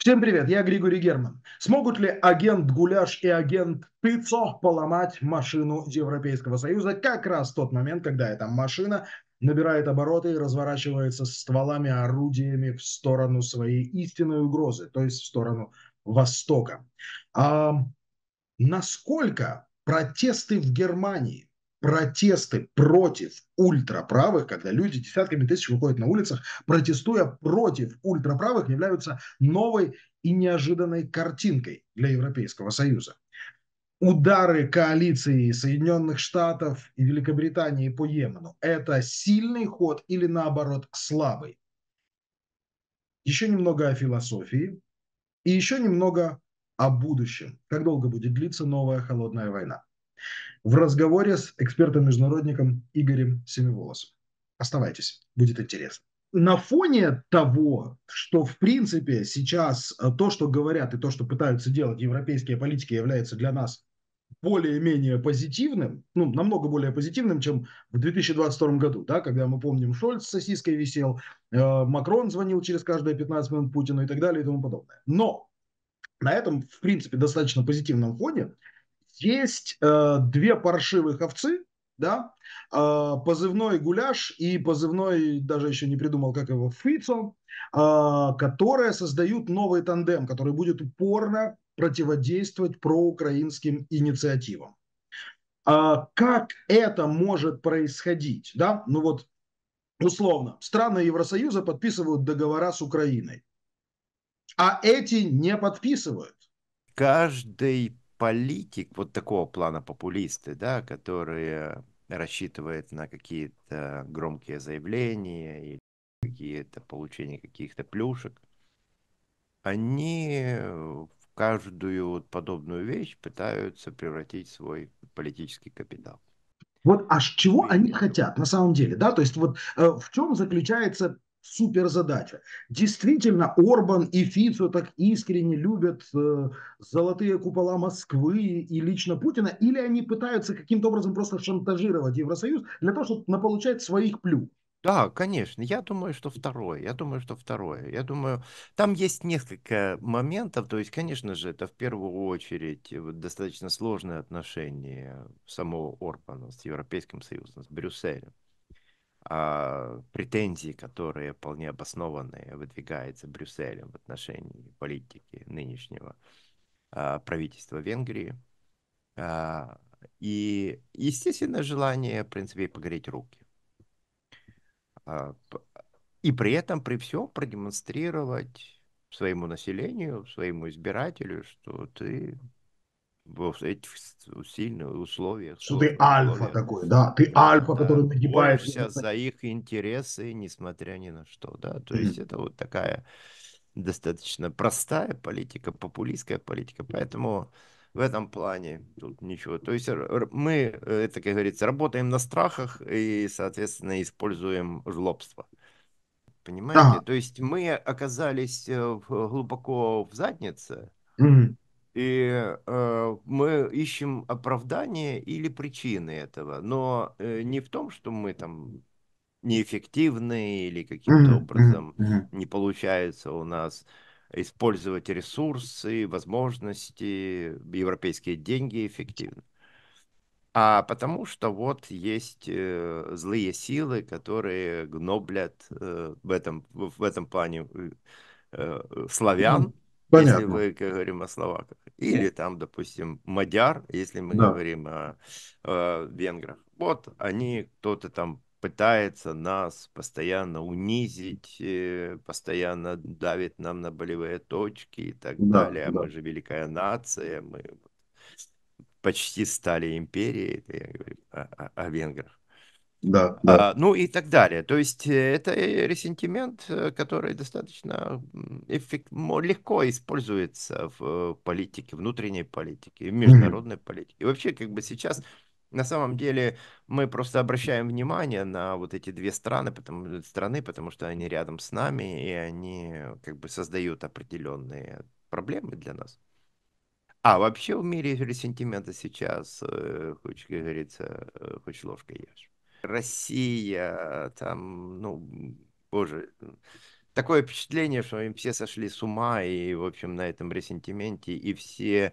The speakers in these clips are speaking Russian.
Всем привет, я Григорий Герман. Смогут ли агент Гуляш и агент Пиццо поломать машину Европейского Союза как раз в тот момент, когда эта машина набирает обороты и разворачивается стволами, орудиями в сторону своей истинной угрозы, то есть в сторону Востока? А насколько протесты в Германии протесты против ультраправых, когда люди десятками тысяч выходят на улицах, протестуя против ультраправых, являются новой и неожиданной картинкой для Европейского Союза. Удары коалиции Соединенных Штатов и Великобритании по Йемену – это сильный ход или, наоборот, слабый? Еще немного о философии и еще немного о будущем. Как долго будет длиться новая холодная война? в разговоре с экспертом-международником Игорем Семиволосом. Оставайтесь, будет интересно на фоне того, что в принципе сейчас э, то, что говорят и то, что пытаются делать европейские политики, является для нас более-менее позитивным, ну, намного более позитивным, чем в 2022 году, да, когда мы помним, Шольц с сосиской висел, э, Макрон звонил через каждые 15 минут Путину и так далее и тому подобное. Но на этом, в принципе, достаточно позитивном фоне есть э, две паршивых овцы, да, э, позывной гуляш и позывной, даже еще не придумал, как его, фицо, э, которые создают новый тандем, который будет упорно противодействовать проукраинским инициативам. А как это может происходить? Да? Ну вот, условно, страны Евросоюза подписывают договора с Украиной, а эти не подписывают. Каждый политик вот такого плана популисты, да, которые рассчитывают на какие-то громкие заявления или какие-то получение каких-то плюшек, они в каждую подобную вещь пытаются превратить свой политический капитал. Вот аж чего они хотят на самом деле, да? То есть вот э, в чем заключается супер задача. Действительно, Орбан и Фицо так искренне любят э, золотые купола Москвы и лично Путина, или они пытаются каким-то образом просто шантажировать Евросоюз для того, чтобы получать своих плюх? Да, конечно. Я думаю, что второе. Я думаю, что второе. Я думаю, там есть несколько моментов. То есть, конечно же, это в первую очередь э, достаточно сложное отношение самого Орбана с Европейским Союзом, с Брюсселем. А, претензии, которые вполне обоснованные, выдвигаются Брюсселем в отношении политики нынешнего а, правительства Венгрии. А, и, естественно, желание, в принципе, погреть руки. и при этом, при всем, продемонстрировать своему населению, своему избирателю, что ты в этих сильных условиях. Что ты альфа условиях. такой, да? Ты да, альфа, да, который нагибаешься. за их интересы, несмотря ни на что, да? То mm-hmm. есть это вот такая достаточно простая политика, популистская политика, поэтому в этом плане тут ничего. То есть мы, э, это, как говорится, работаем на страхах и, соответственно, используем жлобство. Понимаете? Да. То есть мы оказались э, глубоко в заднице, mm-hmm. И э, мы ищем оправдание или причины этого, но э, не в том, что мы там неэффективны или каким-то образом не получается у нас использовать ресурсы, возможности, европейские деньги эффективно. А потому что вот есть э, злые силы, которые гноблят э, в, этом, в этом плане э, э славян, Понятно. если мы говорим о словаках или там, допустим, мадяр, если мы да. говорим о, о венграх. Вот они, кто-то там пытается нас постоянно унизить, э, постоянно давит нам на болевые точки и так да, далее. Да. Мы же великая нация, мы почти стали империей, это я говорю о, о, о венграх. Да, А, ну и так далее. То есть э, это ресентимент, э, который достаточно эффект, легко используется в э, политике, внутренней политике, в международной mm-hmm. политике. И вообще как бы сейчас на самом деле мы просто обращаем внимание на вот эти две страны, потому, страны, потому что они рядом с нами, и они как бы создают определенные проблемы для нас. А вообще в мире ресентимента сейчас, хоть, как говорится, хоть ложкой ешь. Россия, э, там, ну, боже, такое впечатление, что им все сошли с ума, и, в общем, на этом ресентименте, и все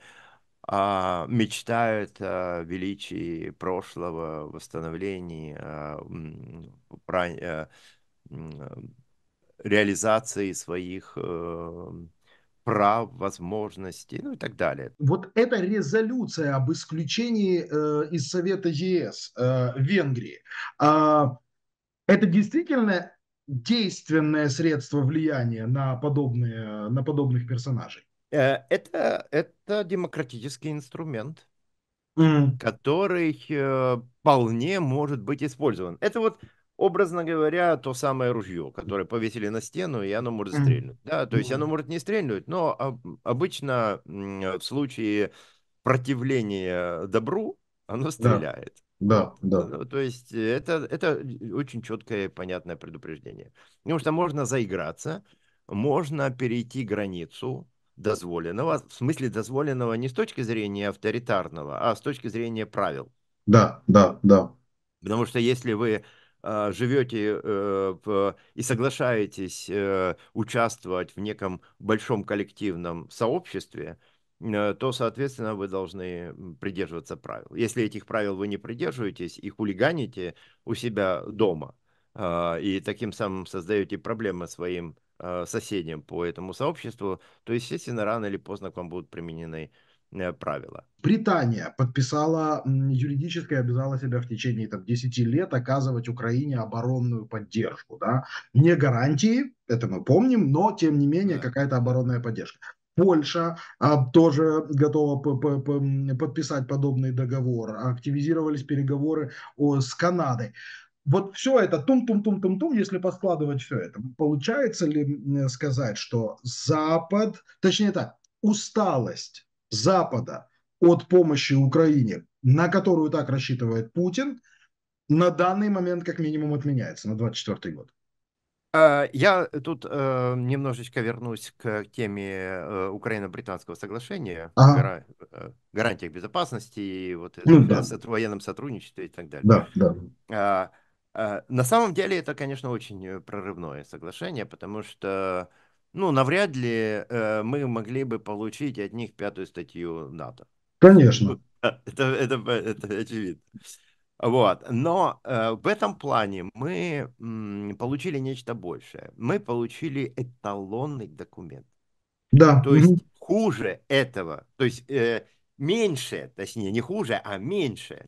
а, мечтают о величии прошлого, восстановлении, о, а, о, э, э, реализации своих э, прав, возможностей, ну и так далее. Вот эта резолюция об исключении э, из Совета ЕС э, Венгрии, э, это действительно действенное средство влияния на, подобные, на подобных персонажей? Э, это, это демократический инструмент, mm. который э, вполне может быть использован. Это вот образно говоря, то самое ружье, которое повесили на стену, и оно может стрельнуть. Да, то есть оно может не стрельнуть, но обычно в случае противления добру оно стреляет. Да. Да, Ну, то есть э, это, это очень четкое и понятное предупреждение. Потому что можно заиграться, можно перейти границу дозволенного, в смысле дозволенного не с точки зрения авторитарного, а с точки зрения правил. Да, да, да. Потому что если вы а, живете э, и соглашаетесь э, участвовать в неком большом коллективном сообществе, э, то, соответственно, вы должны придерживаться правил. Если этих правил вы не придерживаетесь и хулиганите у себя дома, а, и таким самым создаете проблемы своим соседям по этому сообществу, то, естественно, рано или поздно к вам будут применены Э, правила. Британия подписала юридически обязала себя в течение там, 10 лет оказывать Украине оборонную поддержку. Да? Не гарантии, это мы помним, но тем не менее какая-то оборонная поддержка. Польша а, тоже готова п -п -п подписать подобный договор. Активизировались переговоры о, с Канадой. Вот все это тум-тум-тум-тум-тум, если поскладывать все это, получается ли сказать, что Запад, точнее так, усталость Запада от помощи Украине, на которую так рассчитывает Путин, на данный момент как минимум отменяется на 2024 год. А, я тут э, немножечко вернусь к теме э, Украино-британского соглашения, ага. Э, гарантиях безопасности, и вот ну, да. военном сотрудничестве и так далее. Да, да. А, а, на самом деле это, конечно, очень прорывное соглашение, потому что ну, навряд ли э, мы могли бы получить от них пятую статью НАТО. Конечно. Это, это, это очевидно. Вот. Но э, в этом плане мы м, получили нечто большее. Мы получили эталонный документ. Да. То есть хуже этого, то есть э, меньше, точнее, не хуже, а меньше,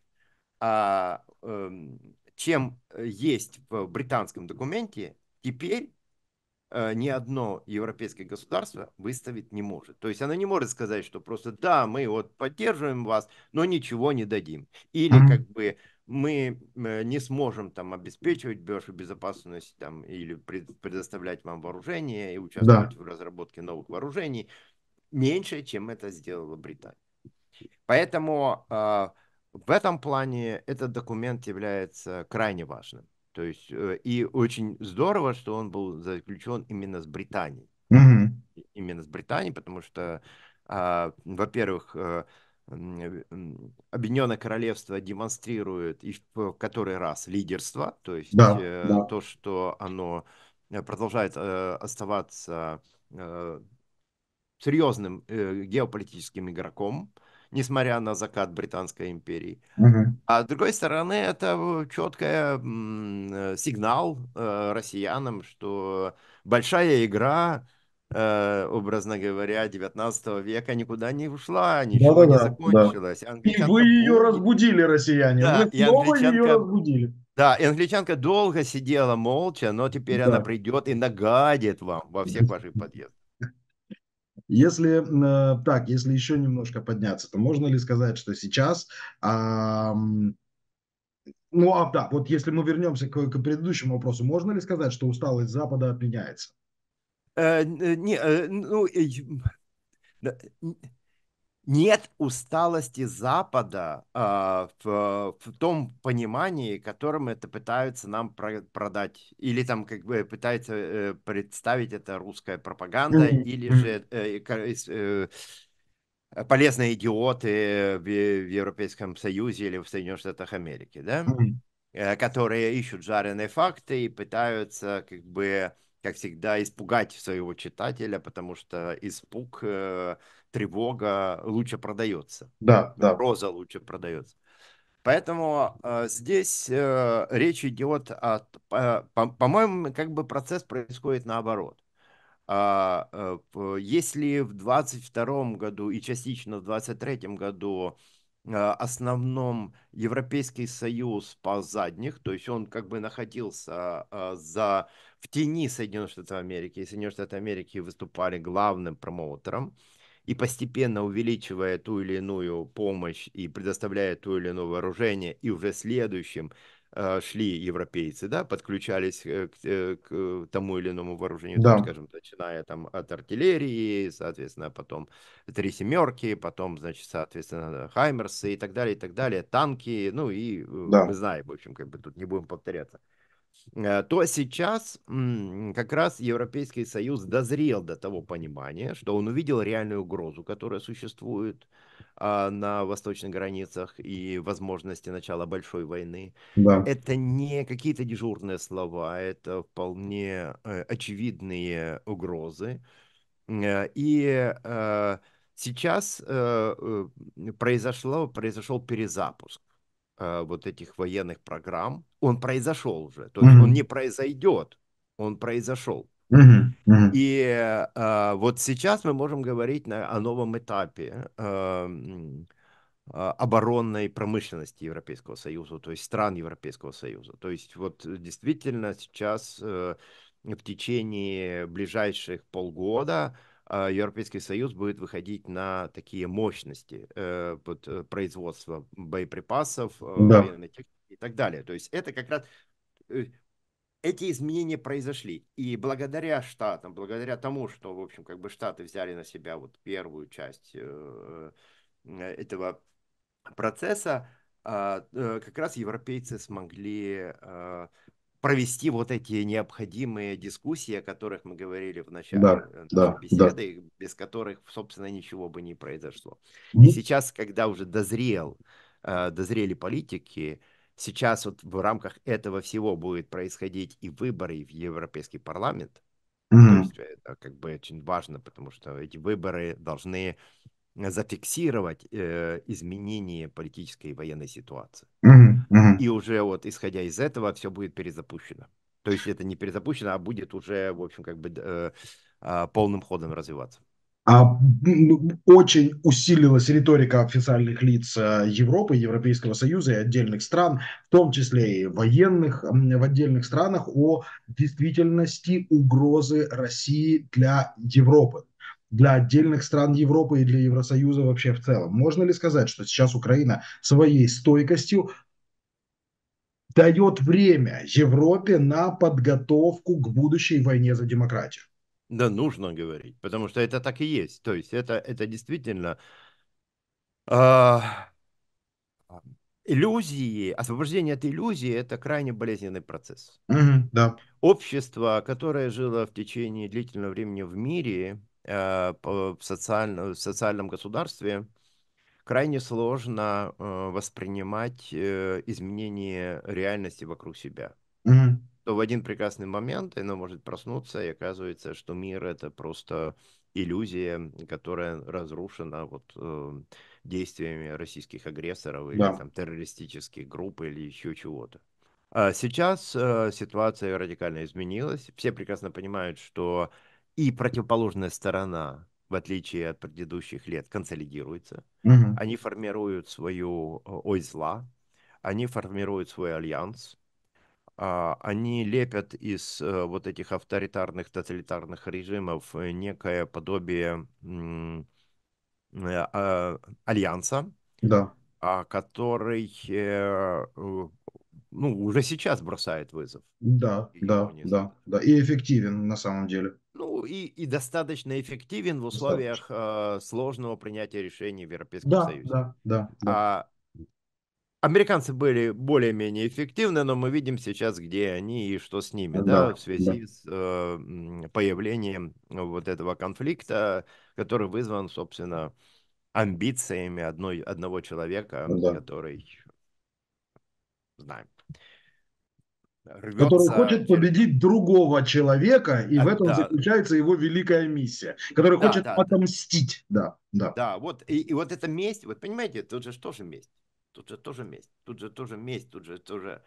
а, эм, э, чем есть в британском документе, теперь Э, ни одно европейское государство выставить не может. То есть она не может сказать, что просто да, мы вот поддерживаем вас, но ничего не дадим. Или как бы мы э, не сможем там обеспечивать вашу безопасность там, или предоставлять вам вооружение и участвовать да. в разработке новых вооружений меньше, чем это сделала Британия. Поэтому э, в этом плане этот документ является крайне важным. То есть, э, и очень здорово, что он был заключен именно с Британией. Mm-hmm. Именно с Британией, потому что, а, во-первых, э, Объединенное Королевство демонстрирует и в который раз лидерство, то есть да, э, да. то, что оно продолжает оставаться серьезным геополитическим игроком, несмотря на закат Британской империи. Угу. А с другой стороны, это э, четкий э, сигнал э, россиянам, что большая игра, э, образно говоря, 19 века никуда не ушла, ничего да, да, не закончилось. Да. И вы ее разбудили, россияне. Да, вы и снова англичанка... ее разбудили. Да, и англичанка долго сидела молча, но теперь да. она придет и нагадит вам во всех ваших подъездах. Если э, так, если еще немножко подняться, то можно ли сказать, что сейчас а, ну, а да, вот если мы вернемся к, к предыдущему вопросу, можно ли сказать, что усталость Запада отменяется? Э, э не, э, ну, нет усталости Запада э, в, в том понимании, которым это пытаются нам про продать, или там как бы пытаются э, представить это русская пропаганда, mm -hmm. или же э, э, э, полезные идиоты в, в Европейском Союзе или в Соединенных Штатах Америки, да, mm -hmm. э, которые ищут жареные факты и пытаются как бы как всегда, испугать своего читателя, потому что испуг, э, тревога лучше продается. Да, да. Роза лучше продается. Поэтому э, здесь э, речь идет о, э, по-моему, по как бы процесс происходит наоборот. А, э, э, если в 22 году и частично в 23 году э, основном Европейский Союз по задних, то есть он как бы находился э, за в тени Соединенных Штатов Америки. И Соединенные Штаты Америки выступали главным промоутером и постепенно увеличивая ту или иную помощь и предоставляя ту или иное вооружение, и уже следующим э, шли европейцы, да, подключались э, к, э, к тому или иному вооружению, да. там, скажем, начиная там от артиллерии, соответственно, потом три семерки, потом, значит, соответственно, хаймерсы и так далее, и так далее, танки, ну и э, да. мы знаем, в общем, как бы тут не будем повторяться. Э, то сейчас как раз Европейский Союз дозрел до того понимания, что он увидел реальную угрозу, которая существует а, на восточных границах и возможности начала большой войны. Да. Это не какие-то дежурные слова, это вполне э, очевидные угрозы. Э, и сейчас произошло, произошел перезапуск Э, вот этих военных программ, он произошел уже. То mm-hmm. есть он не произойдет, он произошел. Mm-hmm. Mm-hmm. И э, вот сейчас мы можем говорить на, о новом этапе э, оборонной промышленности Европейского Союза, то есть стран Европейского Союза. То есть вот действительно сейчас э, в течение ближайших полгода а, Европейский Союз будет выходить на такие мощности э, под э, производство боеприпасов, э, да. военной техники и так далее. То есть это как раз эти изменения произошли. И благодаря штатам, благодаря тому, что, в общем, как бы штаты взяли на себя вот первую часть этого процесса, а, как раз европейцы смогли провести вот эти необходимые дискуссии, о которых мы говорили в начале да, э, да, беседы, да. без которых, собственно, ничего бы не произошло. И сейчас, когда уже дозрел, э, дозрели политики, сейчас вот в рамках этого всего будет происходить и выборы в Европейский парламент. Mm-hmm. То есть э, это как бы очень важно, потому что эти выборы должны зафиксировать э, изменение политической и военной ситуации. Mm-hmm. И уже вот исходя из этого все будет перезапущено. То есть это не перезапущено, а будет уже, в общем, как бы э, а, полным ходом развиваться. А, очень усилилась риторика официальных лиц э, Европы, Европейского Союза и отдельных стран, в том числе и военных в отдельных странах, о действительности угрозы России для Европы для отдельных стран Европы и для Евросоюза вообще в целом. Можно ли сказать, что сейчас Украина своей стойкостью дает время Европе на подготовку к будущей войне за демократию. Да, нужно говорить, потому что это так и есть. То есть это, это действительно э, иллюзии, освобождение от иллюзии – это крайне болезненный процесс. Mm-hmm, да. Общество, которое жило в течение длительного времени в мире, э, в, социально, в социальном государстве – крайне сложно э, воспринимать э, изменение реальности вокруг себя. Mm-hmm. То в один прекрасный момент она может проснуться, и оказывается, что мир это просто иллюзия, которая разрушена вот э, действиями российских агрессоров или да. там террористических групп или еще чего-то. А сейчас э, ситуация радикально изменилась. Все прекрасно понимают, что и противоположная сторона в отличие от предыдущих лет, консолидируются. Угу. Они формируют свою э, ой зла, они формируют свой альянс, а, они лепят из э, вот этих авторитарных, тоталитарных режимов э, некое подобие а, альянса, да. А, который ну, уже сейчас бросает вызов. Да, да, да, да, и эффективен на самом деле. Ну, ну, и, и достаточно эффективен в условиях э, сложного принятия решений в Европейском да, Союзе. Да, да, да. А, Американцы были более-менее эффективны, но мы видим сейчас, где они и что с ними, да, да в связи да. с э, появлением вот этого конфликта, который вызван, собственно, амбициями одной, одного человека, ну да. который знаем рвется... Который хочет победить другого человека, и а, в э, этом да. заключается его великая миссия, который да, хочет да, отомстить, да, да. Да, вот, и, и вот эта месть, вот понимаете, тут же тоже месть, тут же тоже месть, тут же тоже месть, тут же тоже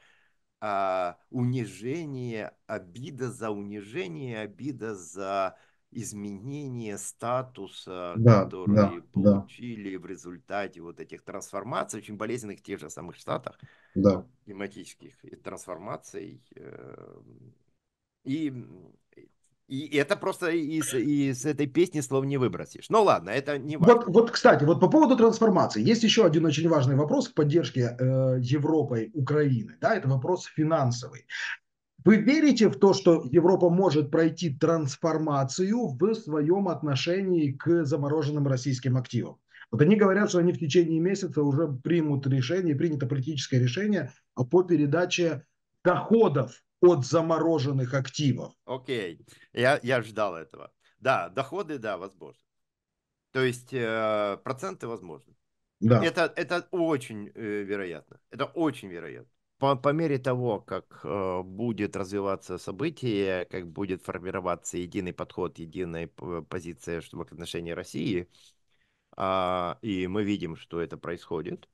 а, унижение, обида за унижение, обида за изменение статуса, да, которые да, получили да. в результате вот этих трансформаций, очень болезненных в тех же самых Штатах, да. климатических трансформаций. Эм, и, и это просто из, из этой песни слов не выбросишь. Ну ладно, это не важно. Вот, вот, кстати, вот по поводу трансформации. Есть еще один очень важный вопрос в поддержке э, Европой Украины. Да, это вопрос финансовый. Вы верите в то, что Европа может пройти трансформацию в своем отношении к замороженным российским активам? Вот они говорят, что они в течение месяца уже примут решение, принято политическое решение по передаче доходов от замороженных активов. Окей, okay. я, я ждал этого. Да, доходы, да, возможно. То есть э, проценты возможны. Да. Это, это очень э, вероятно. Это очень вероятно по, по мере того, как э, будет развиваться событие, как будет формироваться единый подход, единая позиция в отношении России, э, и мы видим, что это происходит,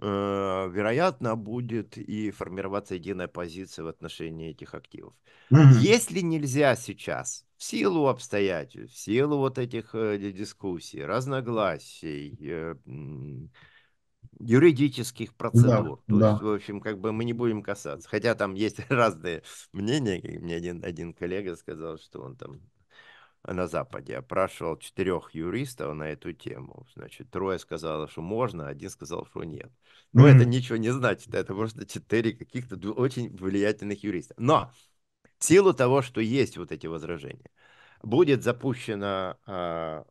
э, вероятно, будет и формироваться единая позиция в отношении этих активов. Mm-hmm. Если нельзя сейчас, в силу обстоятельств, в силу вот этих э, дискуссий, разногласий, э, юридических процедур. Да, То да. есть, в общем, как бы мы не будем касаться. Хотя там есть разные мнения. Мне один, один коллега сказал, что он там на Западе опрашивал четырех юристов на эту тему. Значит, трое сказали, что можно, а один сказал, что нет. Но mm это ничего не значит. Это просто четыре каких-то очень влиятельных юриста. Но в силу того, что есть вот эти возражения, будет запущена а,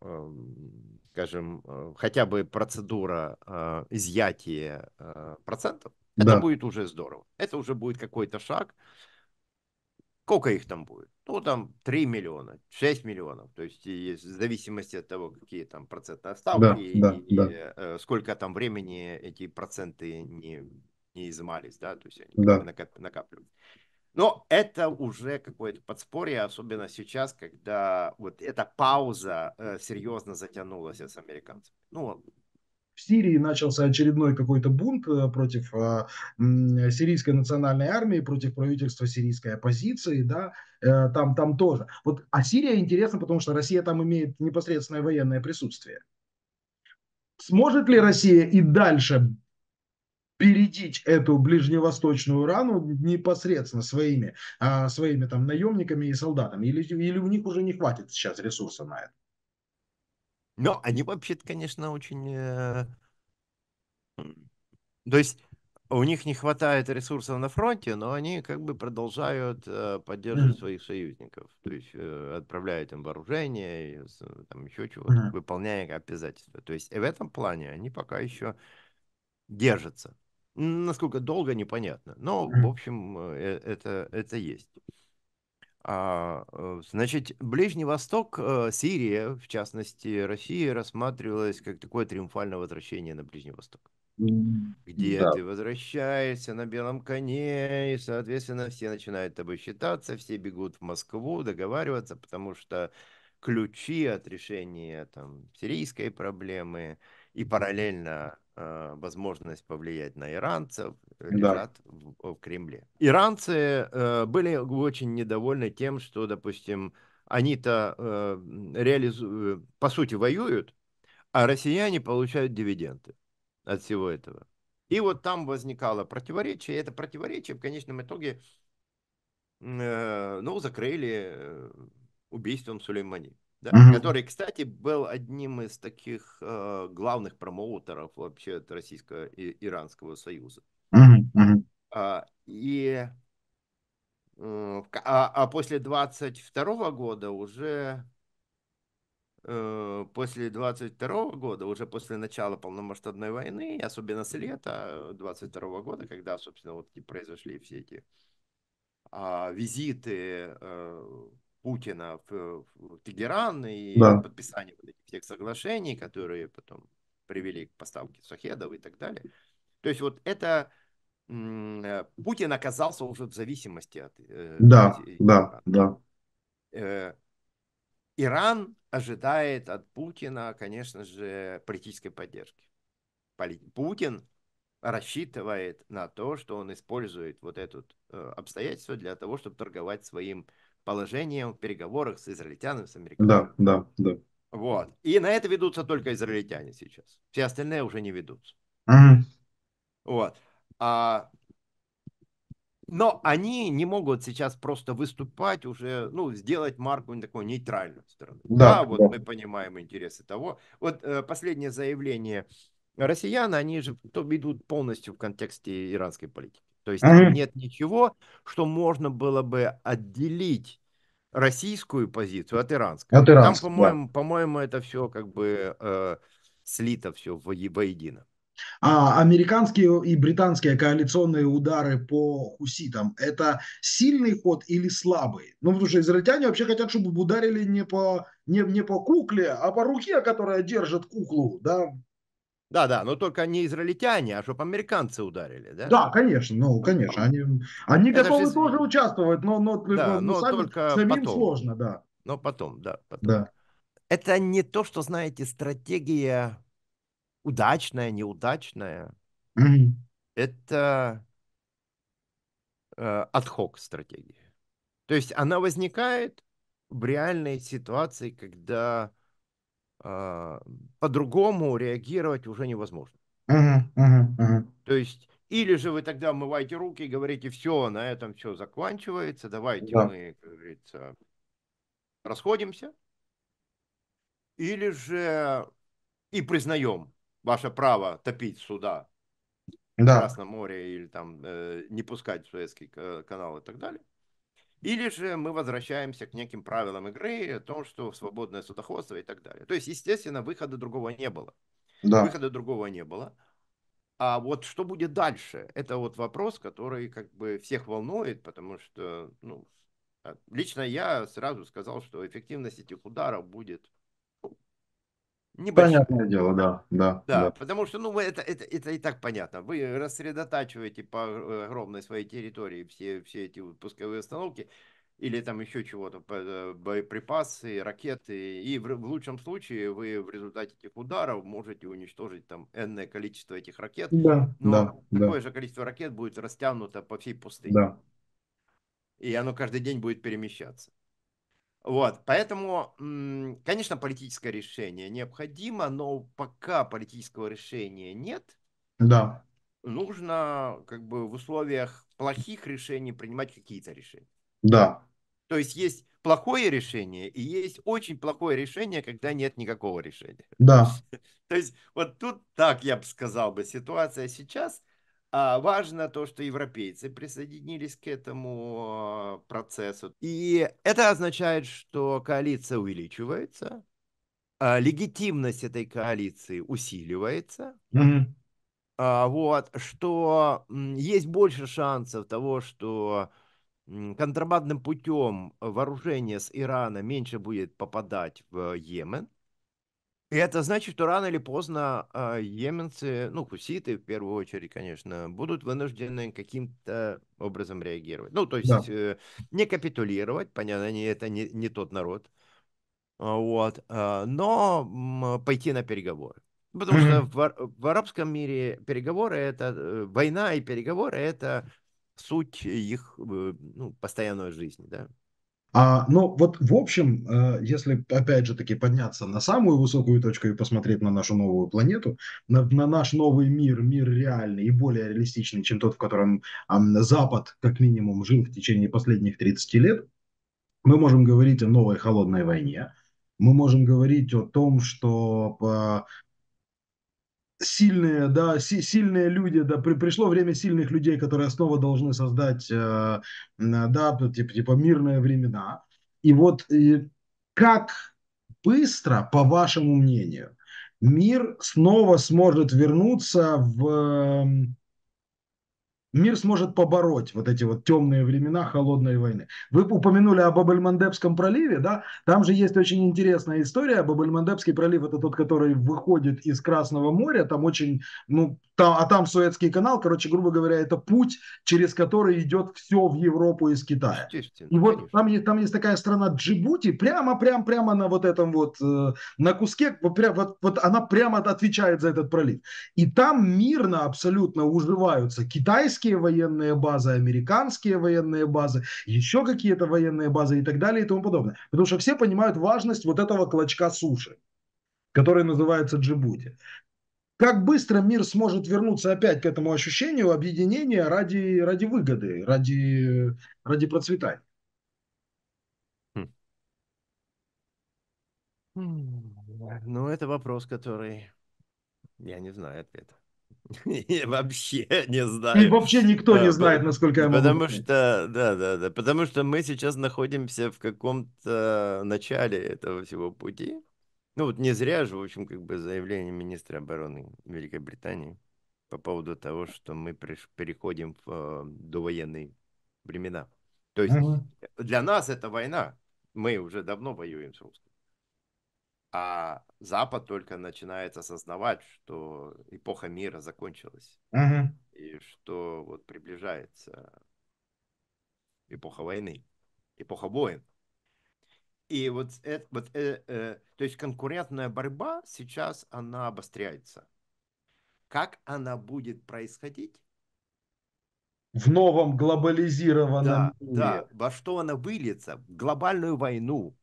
скажем, э, хотя бы процедура э, изъятия э, процентов, да. это будет уже здорово. Это уже будет какой-то шаг. Сколько их там будет? Ну, там 3 миллиона, 6 миллионов. То есть, в зависимости от того, какие там процентные ставки да, и, да. и э, сколько там времени эти проценты не, не изымались, да, то есть они да. накап но это уже какое-то подспорье, особенно сейчас, когда вот эта пауза э, серьезно затянулась с американцами. Ну, в Сирии начался очередной какой-то бунт э, против э, сирийской национальной армии, против правительства сирийской оппозиции, да, э, там, там тоже. Вот, а Сирия интересна, потому что Россия там имеет непосредственное военное присутствие. Сможет ли Россия и дальше передить эту ближневосточную рану непосредственно своими, а, своими там наемниками и солдатами? Или, или у них уже не хватит сейчас ресурса на это? Ну, они вообще-то, конечно, очень... Э... То есть у них не хватает ресурсов на фронте, но они как бы продолжают э, поддерживать своих союзников, то есть э, отправляют им вооружение, и, там еще чего-то, выполняя обязательства. То есть в этом плане они пока еще держатся. Насколько долго, непонятно. Но, в общем, э, э, это, это есть. А, э, значит, Ближний Восток, Сирия, в частности, Россия рассматривалась как такое триумфальное возвращение на Ближний Восток. Где да. ты возвращаешься на белом коне, и, соответственно, все начинают тобой считаться, все бегут в Москву договариваться, потому что ключи от решения там, сирийской проблемы, и параллельно э, возможность повлиять на иранцев э, лежат да. в, в Кремле. Иранцы э, были очень недовольны тем, что, допустим, они-то э, реализуют, по сути, воюют, а россияне получают дивиденды от всего этого. И вот там возникало противоречие. И это противоречие в конечном итоге, э, ну, закрыли э, убийством Сулеймани да, mm-hmm. который, кстати, был одним из таких э, главных промоутеров вообще Российского и Иранского союза. Mm-hmm. Mm-hmm. А, и э, а, а после 22 года уже э, после 22 года, уже после начала полномасштабной войны, особенно с лета 22 года, когда, собственно, вот и произошли все эти а, визиты э, Путина в, э, в Тегеран и да. подписание вот этих всех соглашений, которые потом привели к поставке Сахедов и так далее. То есть вот это э, Путин оказался уже в зависимости от... Э, да, от, да, да. Иран ожидает от Путина, конечно же, политической поддержки. Путин рассчитывает на то, что он использует вот это обстоятельство для того, чтобы торговать своим положением в переговорах с израильтянами, с американцами. Да, да, да. Вот. И на это ведутся только израильтяне сейчас. Все остальные уже не ведутся. mm Вот. А, но они не могут сейчас просто выступать уже, ну, сделать марку такой нейтральной стороны. Да, да вот да. мы понимаем интересы того. Вот э, последнее заявление россиян, они же то ведут полностью в контексте иранской политики. То есть там нет ничего, что можно было бы отделить российскую позицию от иранской. От иранской там, по-моему, да. по-моему, это все как бы э, слито все воедино. А американские и британские коалиционные удары по хуситам – это сильный ход или слабый? Ну, потому что израильтяне вообще хотят, чтобы ударили не по, не, не по кукле, а по руке, которая держит куклу, да, да, да, но только не израильтяне, а чтобы американцы ударили, да? Да, конечно, ну, конечно, они, они готовы же... тоже участвовать, но, но, да, но, ну, но сами, только самим потом. сложно, да. Но потом, да, потом. Да. Это не то, что, знаете, стратегия удачная, неудачная. Mm-hmm. Это э, отхок э, стратегия. То есть она возникает в реальной ситуации, когда а, по-другому реагировать уже невозможно. Uh-huh, uh-huh, uh-huh. То есть, или же вы тогда умываете руки и говорите, все, на этом все заканчивается, давайте да. мы, как говорится, расходимся. Или же и признаем ваше право топить суда да. в Красном море или там э, не пускать в Суэцкий э, канал и так далее. Или же мы возвращаемся к неким правилам игры о том, что свободное судоходство и так далее. То есть, естественно, выхода другого не было. Да. Выхода другого не было. А вот что будет дальше? Это вот вопрос, который как бы всех волнует, потому что ну, а лично я сразу сказал, что эффективность этих ударов будет Небольшой. Понятное дело, да, да. Да, да. потому что, ну, это, это, это и так понятно. Вы рассредотачиваете по э, огромной своей территории все, все эти пусковые установки или там еще чего-то, э, боеприпасы, ракеты, и в, в лучшем случае вы в результате этих ударов можете уничтожить там энное количество этих ракет, да, но да, такое да. же количество ракет будет растянуто по всей пустыне. Да. И оно каждый день будет перемещаться. Вот, поэтому, конечно, политическое решение необходимо, но пока политического решения нет, да. нужно как бы в условиях плохих решений принимать какие-то решения. Да. То есть есть плохое решение и есть очень плохое решение, когда нет никакого решения. Да. То есть вот тут так я бы сказал бы ситуация сейчас, а Важно то, что европейцы присоединились к этому а, процессу. И это означает, что коалиция увеличивается, а, легитимность этой коалиции усиливается. Mm-hmm. Вот, что есть больше шансов того, что контрабандным путем вооружение с Ирана меньше будет попадать в Йемен. И это значит, что рано или поздно э, а, еменцы, ну, куситы в первую очередь, конечно, будут вынуждены каким-то образом реагировать. Ну, то есть да. э, не капитулировать, понятно, они, это не, не тот народ, а, вот, а, но пойти на переговоры. Потому что в, в арабском мире переговоры это э, война и переговоры это суть их э, ну, постоянной жизни, да. А, но ну, вот в общем, э, если опять же таки подняться на самую высокую точку и посмотреть на нашу новую планету, на, на наш новый мир, мир реальный и более реалистичный, чем тот, в котором а, Запад как минимум жил в течение последних 30 лет, мы можем говорить о новой холодной войне, мы можем говорить о том, что а, сильные, да, си, сильные люди, да, при, пришло время сильных людей, которые снова должны создать, э, э да, типа, типа мирные времена. И вот и э, как быстро, по вашему мнению, мир снова сможет вернуться в мир сможет побороть вот эти вот темные времена холодной войны. Вы упомянули об Абельмандепском проливе, да? Там же есть очень интересная история. Абельмандепский пролив – это тот, который выходит из Красного моря. Там очень, ну, там, а там Суэцкий канал, короче, грубо говоря, это путь, через который идет все в Европу из Китая. И вот там есть, там есть такая страна Джибути, прямо, прямо, прямо на вот этом вот, э, на куске, вот, вот она прямо отвечает за этот пролив. И там мирно абсолютно уживаются китайские российские военные базы, американские военные базы, еще какие-то военные базы и так далее и тому подобное. Потому что все понимают важность вот этого клочка суши, который называется Джибути. Как быстро мир сможет вернуться опять к этому ощущению объединения ради, ради выгоды, ради, ради процветания? Хм. Хм. Ну, это вопрос, который я не знаю ответа. И вообще не знаю. И вообще никто не э, знает, насколько я могу. Потому что, да, да, да, потому что мы сейчас находимся в каком-то начале этого всего пути. Ну вот не зря же, в общем, как бы заявление министра обороны Великобритании по поводу того, что мы переходим в э, довоенные времена. То есть угу. для нас это война. Мы уже давно воюем с русскими а Запад только начинает осознавать, что эпоха мира закончилась. Угу. И что вот приближается эпоха войны, эпоха войн. И вот, это, вот э, э, то есть конкурентная борьба сейчас, она обостряется. Как она будет происходить? В новом глобализированном да, мире. Да, во что она выльется? В глобальную войну,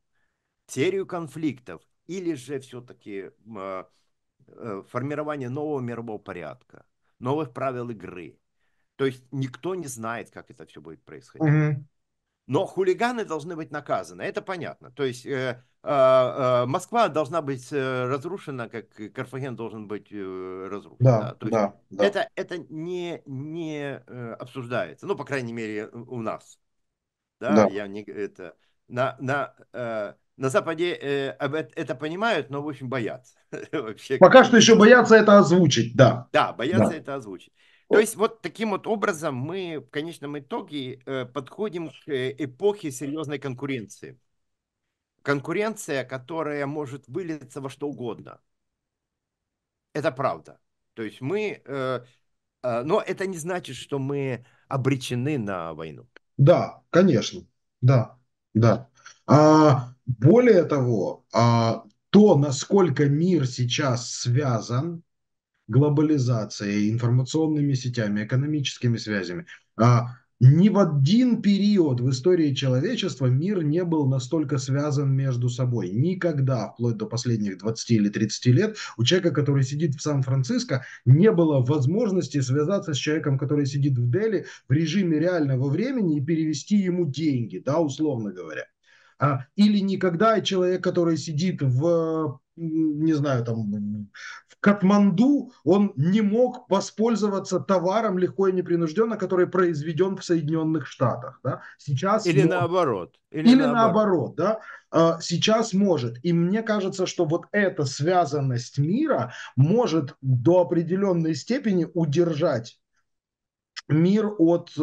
серию конфликтов, или же все-таки а, э, формирование нового мирового порядка, новых правил игры. То есть никто не знает, как это все будет происходить. Mm-hmm. Но хулиганы должны быть наказаны, это понятно. То есть э, э, Москва должна быть э, разрушена, как Карфаген должен быть э, разрушен. Да, да. То да, да. Это, это не, не э, обсуждается. Ну, по крайней мере, у нас. Да, да. я не это. На, на, э, на Западе э, это понимают, но, в общем, боятся. Вообще, Пока что еще боятся это озвучить, да. Да, боятся да. это озвучить. То есть вот таким вот образом мы в конечном итоге э, подходим к э, эпохе серьезной конкуренции. Конкуренция, которая может вылиться во что угодно. Это правда. То есть мы... Э, э, но это не значит, что мы обречены на войну. Да, конечно. Да, да. А, более того, а, то, насколько мир сейчас связан глобализацией, информационными сетями, экономическими связями, а, ни в один период в истории человечества мир не был настолько связан между собой. Никогда, вплоть до последних 20 или 30 лет, у человека, который сидит в Сан-Франциско, не было возможности связаться с человеком, который сидит в Дели в режиме реального времени и перевести ему деньги, да, условно говоря. А, или никогда человек, который сидит в не знаю, там, в Катманду, он не мог воспользоваться товаром легко и непринужденно, который произведен в Соединенных Штатах. Да? Сейчас Или мог... наоборот. Или, Или наоборот. наоборот, да? А, сейчас может. И мне кажется, что вот эта связанность мира может до определенной степени удержать мир от э,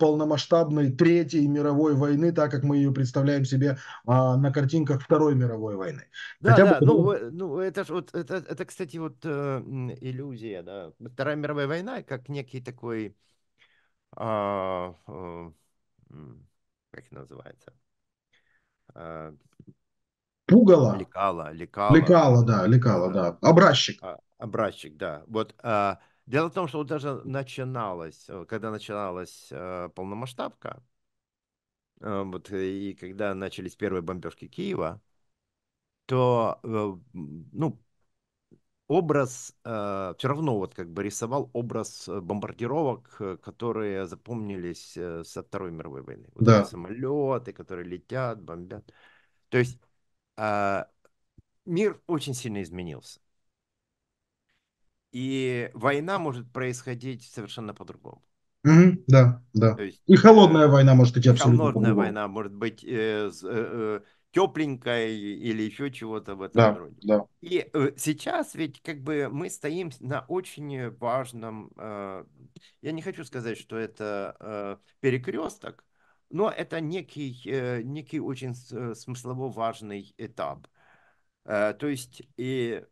полномасштабной Третьей мировой войны, так как мы ее представляем себе э, на картинках Второй мировой войны. Да, Хотя да, бы... ну, ну это же вот, это, это, кстати, вот э, иллюзия, да. Вторая мировая война как некий такой, а, э, а, э, как называется, э, Пугало. Лекало, лекало. Лекало, да, лекало, да. Образчик. Образчик, да. Вот а, Дело в том, что вот даже начиналось, э, когда начиналась э, полномасштабка, э, вот, и когда начались первые бомбежки Киева, то, э, ну, образ э, все равно вот как бы рисовал образ э, бомбардировок, э, которые запомнились со Второй мировой войны. Вот да. Самолеты, которые летят, бомбят. То есть э, мир очень сильно изменился. И война может происходить совершенно по-другому. Mm-hmm, да, да. есть, и холодная э, война может идти абсолютно Холодная по-другому. война может быть э, э, э, тепленькая или еще чего-то в этом да, роде. Да. И э, сейчас ведь как бы мы стоим на очень важном, э, я не хочу сказать, что это э, перекресток, но это некий, э, некий очень э, смыслово важный этап. то есть и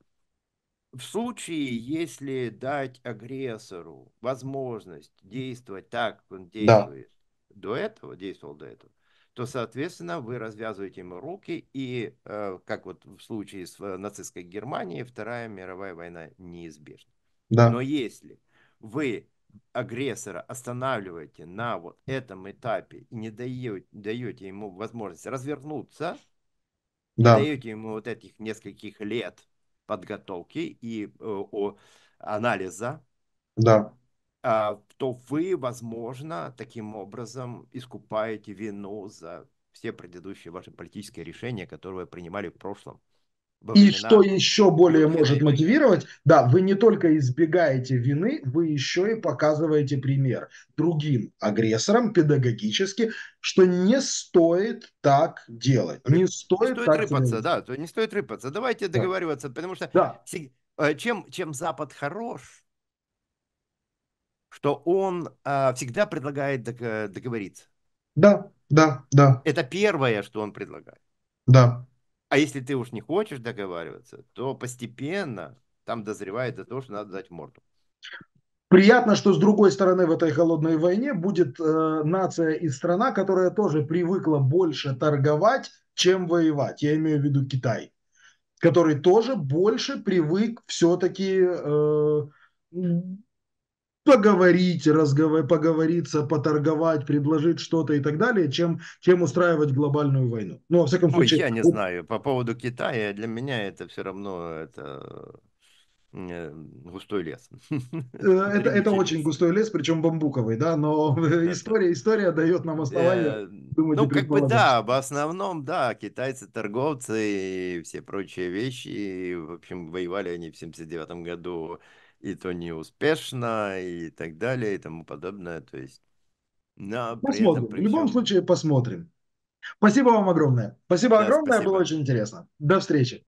в случае, если дать агрессору возможность действовать так, как он действует да. до этого, действовал до этого, то, соответственно, вы развязываете ему руки, и, э, как вот в случае с э, нацистской Германией, Вторая мировая война неизбежна. Да. Но если вы агрессора останавливаете на вот этом этапе и не даете, даете ему возможность развернуться, да. даете ему вот этих нескольких лет подготовки и э, о, анализа, да. А, то вы, возможно, таким образом искупаете вину за все предыдущие ваши политические решения, которые вы принимали в прошлом. И что еще более может мотивировать, да, вы не только избегаете вины, вы еще и показываете пример другим агрессорам педагогически, что не стоит так делать. Не стоит, не стоит так рыпаться, делать. да, не стоит рыпаться. Давайте да. договариваться, потому что да. Э, чем, чем Запад хорош, что он а, всегда предлагает договориться. Да, да, да. Это первое, что он предлагает. Да. А если ты уж не хочешь договариваться, то постепенно там дозревает до того, что надо дать морду. Приятно, что с другой стороны в этой холодной войне будет э, нация и страна, которая тоже привыкла больше торговать, чем воевать. Я имею в виду Китай, который тоже больше привык все-таки э, поговорить, разговор, поговориться, поторговать, предложить что-то и так далее, чем, чем устраивать глобальную войну. Ну, во всяком Ой, случае... я не у... знаю. По поводу Китая, для меня это все равно это э, густой лес. Э, это, это очень густой лес, причем бамбуковый, да, но история, история дает нам основание э, думать Ну, как бы да, в основном, да, китайцы, торговцы и все прочие вещи, и, в общем, воевали они в 79 году и то неуспешно, и так далее, и тому подобное. То есть, но посмотрим. Этом, причем... В любом случае, посмотрим. Спасибо вам огромное. Спасибо да, огромное, спасибо. было очень интересно. До встречи.